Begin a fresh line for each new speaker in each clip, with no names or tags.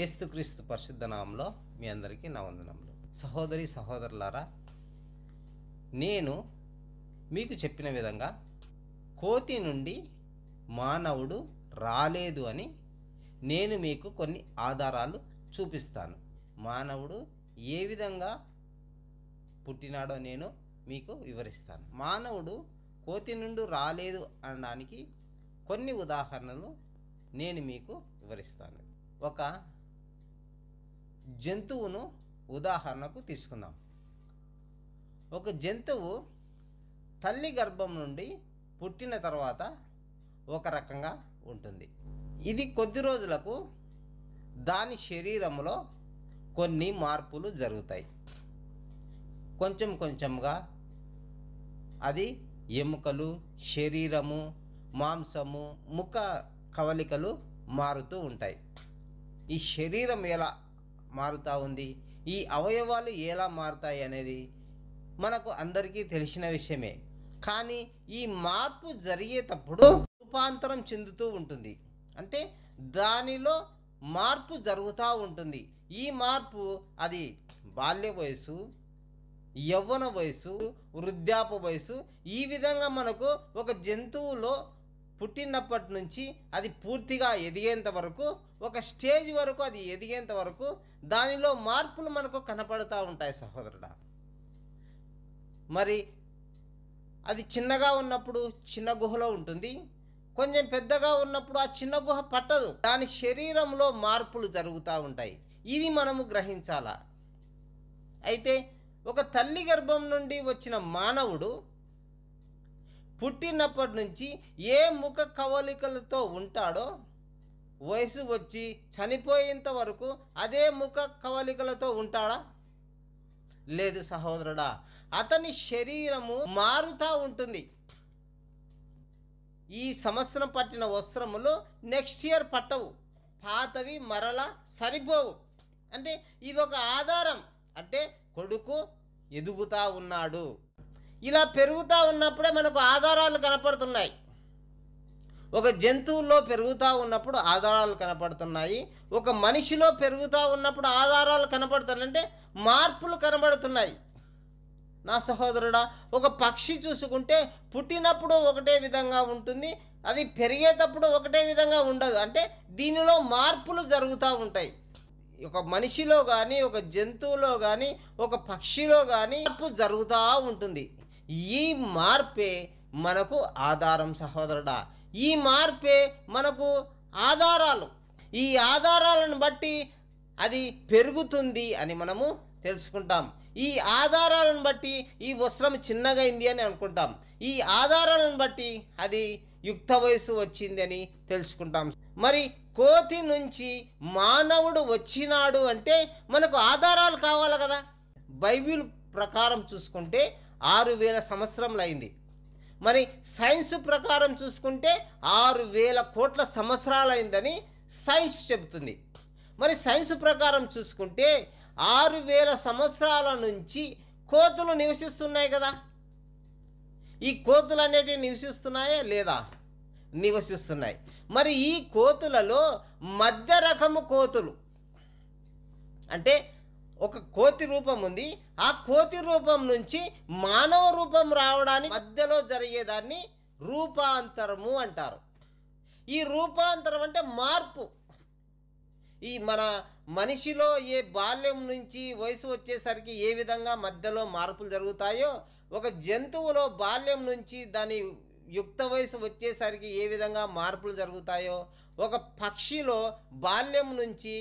ఏస్తుక్రీస్తు పరిశుద్ధ నామంలో మీ అందరికీ నా వందనములు సహోదరి సహోదరులారా నేను మీకు చెప్పిన విధంగా కోతి నుండి మానవుడు రాలేదు అని నేను మీకు కొన్ని ఆధారాలు చూపిస్తాను మానవుడు ఏ విధంగా పుట్టినాడో నేను మీకు వివరిస్తాను మానవుడు కోతి నుండి రాలేదు అనడానికి కొన్ని ఉదాహరణలు నేను మీకు వివరిస్తాను ఒక జంతువును ఉదాహరణకు తీసుకుందాం ఒక జంతువు తల్లి గర్భం నుండి పుట్టిన తర్వాత ఒక రకంగా ఉంటుంది ఇది కొద్ది రోజులకు దాని శరీరంలో కొన్ని మార్పులు జరుగుతాయి కొంచెం కొంచెంగా అది ఎముకలు శరీరము మాంసము ముఖ కవలికలు మారుతూ ఉంటాయి ఈ శరీరం ఎలా మారుతూ ఉంది ఈ అవయవాలు ఎలా మారుతాయి అనేది మనకు అందరికీ తెలిసిన విషయమే కానీ ఈ మార్పు జరిగేటప్పుడు రూపాంతరం చెందుతూ ఉంటుంది అంటే దానిలో మార్పు జరుగుతూ ఉంటుంది ఈ మార్పు అది బాల్య వయసు యవ్వన వయసు వృద్ధాప వయసు ఈ విధంగా మనకు ఒక జంతువులో పుట్టినప్పటి నుంచి అది పూర్తిగా ఎదిగేంత వరకు ఒక స్టేజ్ వరకు అది ఎదిగేంత వరకు దానిలో మార్పులు మనకు కనపడుతూ ఉంటాయి సహోదరుడా మరి అది చిన్నగా ఉన్నప్పుడు చిన్న గుహలో ఉంటుంది కొంచెం పెద్దగా ఉన్నప్పుడు ఆ చిన్న గుహ పట్టదు దాని శరీరంలో మార్పులు జరుగుతూ ఉంటాయి ఇది మనము గ్రహించాలా అయితే ఒక తల్లి గర్భం నుండి వచ్చిన మానవుడు పుట్టినప్పటి నుంచి ఏ ముఖ కవలికలతో ఉంటాడో వయసు వచ్చి చనిపోయేంత వరకు అదే ముఖ కవలికలతో ఉంటాడా లేదు సహోదరుడా అతని శరీరము మారుతూ ఉంటుంది ఈ సంవత్సరం పట్టిన వస్త్రములు నెక్స్ట్ ఇయర్ పట్టవు పాతవి మరలా సరిపోవు అంటే ఇది ఒక ఆధారం అంటే కొడుకు ఎదుగుతా ఉన్నాడు ఇలా పెరుగుతూ ఉన్నప్పుడే మనకు ఆధారాలు కనపడుతున్నాయి ఒక జంతువుల్లో పెరుగుతూ ఉన్నప్పుడు ఆధారాలు కనపడుతున్నాయి ఒక మనిషిలో పెరుగుతూ ఉన్నప్పుడు ఆధారాలు కనపడుతున్నాయి అంటే మార్పులు కనబడుతున్నాయి నా సహోదరుడా ఒక పక్షి చూసుకుంటే పుట్టినప్పుడు ఒకటే విధంగా ఉంటుంది అది పెరిగేటప్పుడు ఒకటే విధంగా ఉండదు అంటే దీనిలో మార్పులు జరుగుతూ ఉంటాయి ఒక మనిషిలో కానీ ఒక జంతువులో కానీ ఒక పక్షిలో కానీ మార్పు జరుగుతూ ఉంటుంది ఈ మార్పే మనకు ఆధారం సహోదరుడా ఈ మార్పే మనకు ఆధారాలు ఈ ఆధారాలను బట్టి అది పెరుగుతుంది అని మనము తెలుసుకుంటాం ఈ ఆధారాలను బట్టి ఈ వస్త్రం చిన్నగైంది అని అనుకుంటాం ఈ ఆధారాలను బట్టి అది యుక్త వయసు వచ్చింది అని తెలుసుకుంటాం మరి కోతి నుంచి మానవుడు వచ్చినాడు అంటే మనకు ఆధారాలు కావాలి కదా బైబిల్ ప్రకారం చూసుకుంటే ఆరు వేల సంవత్సరంలో అయింది మరి సైన్స్ ప్రకారం చూసుకుంటే ఆరు వేల కోట్ల సంవత్సరాలైందని సైన్స్ చెబుతుంది మరి సైన్స్ ప్రకారం చూసుకుంటే ఆరు వేల సంవత్సరాల నుంచి కోతులు నివసిస్తున్నాయి కదా ఈ కోతులు అనేటివి నివసిస్తున్నాయా లేదా నివసిస్తున్నాయి మరి ఈ కోతులలో మధ్య రకము కోతులు అంటే కోతి రూపం ఉంది ఆ కోతి రూపం నుంచి మానవ రూపం రావడానికి మధ్యలో జరిగేదాన్ని రూపాంతరము అంటారు ఈ రూపాంతరం అంటే మార్పు ఈ మన మనిషిలో ఏ బాల్యం నుంచి వయసు వచ్చేసరికి ఏ విధంగా మధ్యలో మార్పులు జరుగుతాయో ఒక జంతువులో బాల్యం నుంచి దాని యుక్త వయసు వచ్చేసరికి ఏ విధంగా మార్పులు జరుగుతాయో ఒక పక్షిలో బాల్యం నుంచి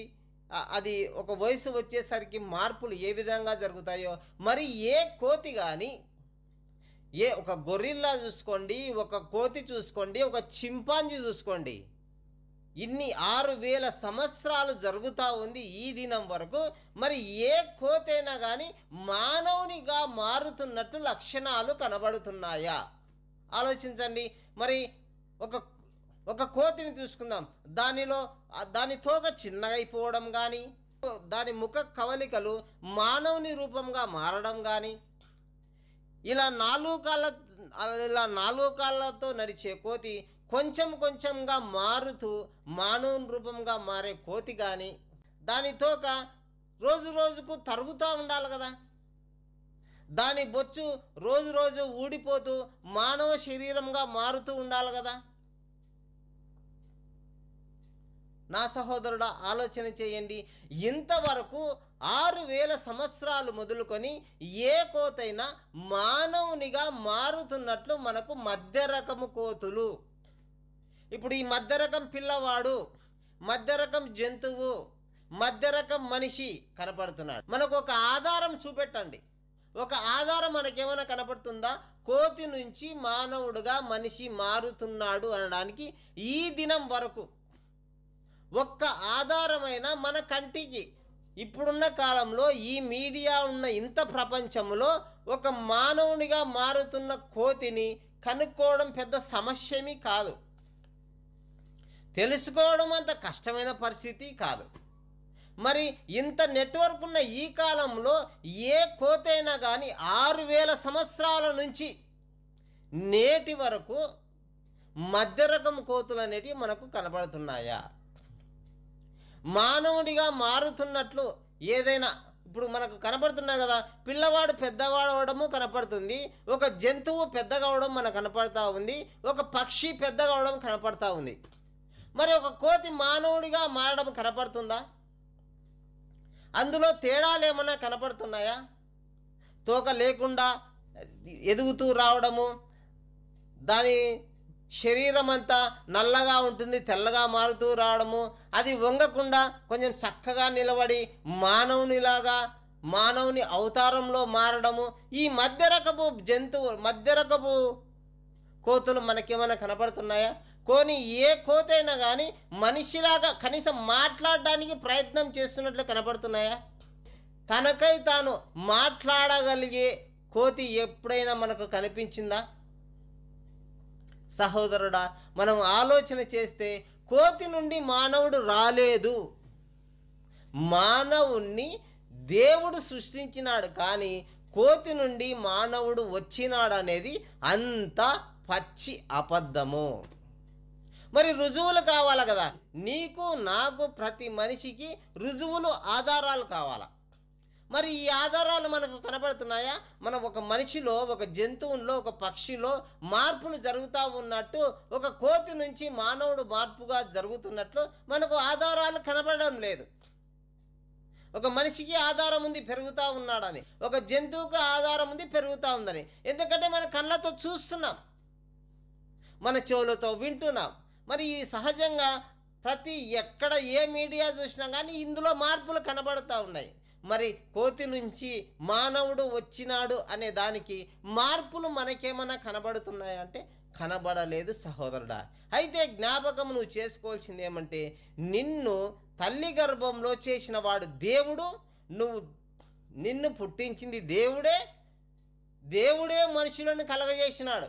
అది ఒక వయసు వచ్చేసరికి మార్పులు ఏ విధంగా జరుగుతాయో మరి ఏ కోతి కానీ ఏ ఒక గొర్రెల్లా చూసుకోండి ఒక కోతి చూసుకోండి ఒక చింపాంజీ చూసుకోండి ఇన్ని ఆరు వేల సంవత్సరాలు జరుగుతూ ఉంది ఈ దినం వరకు మరి ఏ కోతైనా కానీ మానవునిగా మారుతున్నట్టు లక్షణాలు కనబడుతున్నాయా ఆలోచించండి మరి ఒక ఒక కోతిని చూసుకుందాం దానిలో దాని తోక చిన్నగైపోవడం కానీ దాని ముఖ కవలికలు మానవుని రూపంగా మారడం కానీ ఇలా నాలుగు కాళ్ళ ఇలా నాలుగు కాళ్ళతో నడిచే కోతి కొంచెం కొంచెంగా మారుతూ మానవుని రూపంగా మారే కోతి కానీ దాని తోక రోజు రోజుకు తరుగుతూ ఉండాలి కదా దాని బొచ్చు రోజు రోజు ఊడిపోతూ మానవ శరీరంగా మారుతూ ఉండాలి కదా నా సహోదరుడ ఆలోచన చేయండి ఇంతవరకు ఆరు వేల సంవత్సరాలు మొదలుకొని ఏ కోతైనా మానవునిగా మారుతున్నట్లు మనకు మధ్య రకము కోతులు ఇప్పుడు ఈ మధ్య రకం పిల్లవాడు మధ్య రకం జంతువు మధ్య రకం మనిషి కనపడుతున్నాడు మనకు ఒక ఆధారం చూపెట్టండి ఒక ఆధారం మనకేమైనా కనపడుతుందా కోతి నుంచి మానవుడుగా మనిషి మారుతున్నాడు అనడానికి ఈ దినం వరకు ఒక్క ఆధారమైన మన కంటికి ఇప్పుడున్న కాలంలో ఈ మీడియా ఉన్న ఇంత ప్రపంచంలో ఒక మానవునిగా మారుతున్న కోతిని కనుక్కోవడం పెద్ద సమస్యమీ కాదు తెలుసుకోవడం అంత కష్టమైన పరిస్థితి కాదు మరి ఇంత నెట్వర్క్ ఉన్న ఈ కాలంలో ఏ కోతైనా కానీ ఆరు వేల సంవత్సరాల నుంచి నేటి వరకు మధ్యరకం కోతులు అనేటివి మనకు కనబడుతున్నాయా మానవుడిగా మారుతున్నట్లు ఏదైనా ఇప్పుడు మనకు కనపడుతున్నాయి కదా పిల్లవాడు పెద్దవాడవడము కనపడుతుంది ఒక జంతువు పెద్దగవడం మనకు కనపడతా ఉంది ఒక పక్షి పెద్దగవడం కనపడతా ఉంది మరి ఒక కోతి మానవుడిగా మారడం కనపడుతుందా అందులో తేడాలు ఏమైనా కనపడుతున్నాయా తోక లేకుండా ఎదుగుతూ రావడము దాని శరీరం అంతా నల్లగా ఉంటుంది తెల్లగా మారుతూ రావడము అది వంగకుండా కొంచెం చక్కగా నిలబడి మానవునిలాగా మానవుని అవతారంలో మారడము ఈ మధ్య రకపు జంతువు మధ్య రకపు కోతులు మనకేమైనా కనపడుతున్నాయా కోని ఏ కోతైనా కానీ మనిషిలాగా కనీసం మాట్లాడడానికి ప్రయత్నం చేస్తున్నట్లు కనపడుతున్నాయా తనకై తాను మాట్లాడగలిగే కోతి ఎప్పుడైనా మనకు కనిపించిందా సహోదరుడా మనం ఆలోచన చేస్తే కోతి నుండి మానవుడు రాలేదు మానవుణ్ణి దేవుడు సృష్టించినాడు కానీ కోతి నుండి మానవుడు వచ్చినాడు అనేది అంత పచ్చి అబద్ధము మరి రుజువులు కావాలి కదా నీకు నాకు ప్రతి మనిషికి రుజువులు ఆధారాలు కావాలా మరి ఈ ఆధారాలు మనకు కనబడుతున్నాయా మనం ఒక మనిషిలో ఒక జంతువుల్లో ఒక పక్షిలో మార్పులు జరుగుతూ ఉన్నట్టు ఒక కోతి నుంచి మానవుడు మార్పుగా జరుగుతున్నట్లు మనకు ఆధారాలు కనబడడం లేదు ఒక మనిషికి ఆధారం ఉంది పెరుగుతూ ఉన్నాడని ఒక జంతువుకు ఆధారం ఉంది పెరుగుతూ ఉందని ఎందుకంటే మన కళ్ళతో చూస్తున్నాం మన చెవులతో వింటున్నాం మరి ఈ సహజంగా ప్రతి ఎక్కడ ఏ మీడియా చూసినా కానీ ఇందులో మార్పులు కనబడుతూ ఉన్నాయి మరి కోతి నుంచి మానవుడు వచ్చినాడు అనే దానికి మార్పులు మనకేమైనా కనబడుతున్నాయా అంటే కనబడలేదు సహోదరుడా అయితే జ్ఞాపకం నువ్వు చేసుకోవాల్సింది ఏమంటే నిన్ను తల్లి గర్భంలో చేసిన వాడు దేవుడు నువ్వు నిన్ను పుట్టించింది దేవుడే దేవుడే మనుషులను కలగజేసినాడు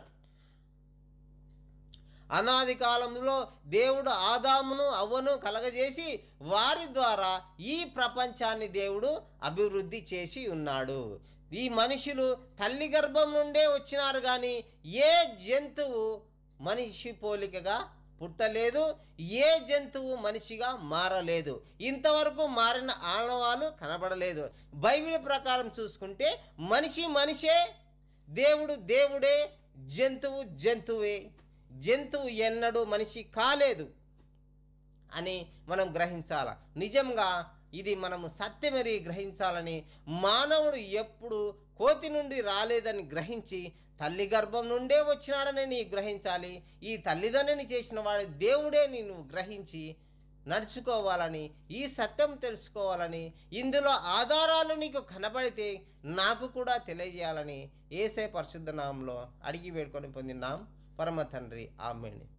అనాది కాలంలో దేవుడు ఆదామును అవ్వను కలగజేసి వారి ద్వారా ఈ ప్రపంచాన్ని దేవుడు అభివృద్ధి చేసి ఉన్నాడు ఈ మనుషులు తల్లి గర్భం నుండే వచ్చినారు కానీ ఏ జంతువు మనిషి పోలికగా పుట్టలేదు ఏ జంతువు మనిషిగా మారలేదు ఇంతవరకు మారిన ఆనవాలు కనబడలేదు బైబిల్ ప్రకారం చూసుకుంటే మనిషి మనిషే దేవుడు దేవుడే జంతువు జంతువే జంతువు ఎన్నడూ మనిషి కాలేదు అని మనం గ్రహించాల నిజంగా ఇది మనము సత్యమరి గ్రహించాలని మానవుడు ఎప్పుడు కోతి నుండి రాలేదని గ్రహించి తల్లి గర్భం నుండే వచ్చినాడని నీ గ్రహించాలి ఈ తల్లిదండ్రిని చేసిన వాడు దేవుడే నిన్ను గ్రహించి నడుచుకోవాలని ఈ సత్యం తెలుసుకోవాలని ఇందులో ఆధారాలు నీకు కనబడితే నాకు కూడా తెలియజేయాలని ఏసే పరిశుద్ధ నామంలో అడిగి వేడుకొని పొందినాం परम तंड्री आमेणि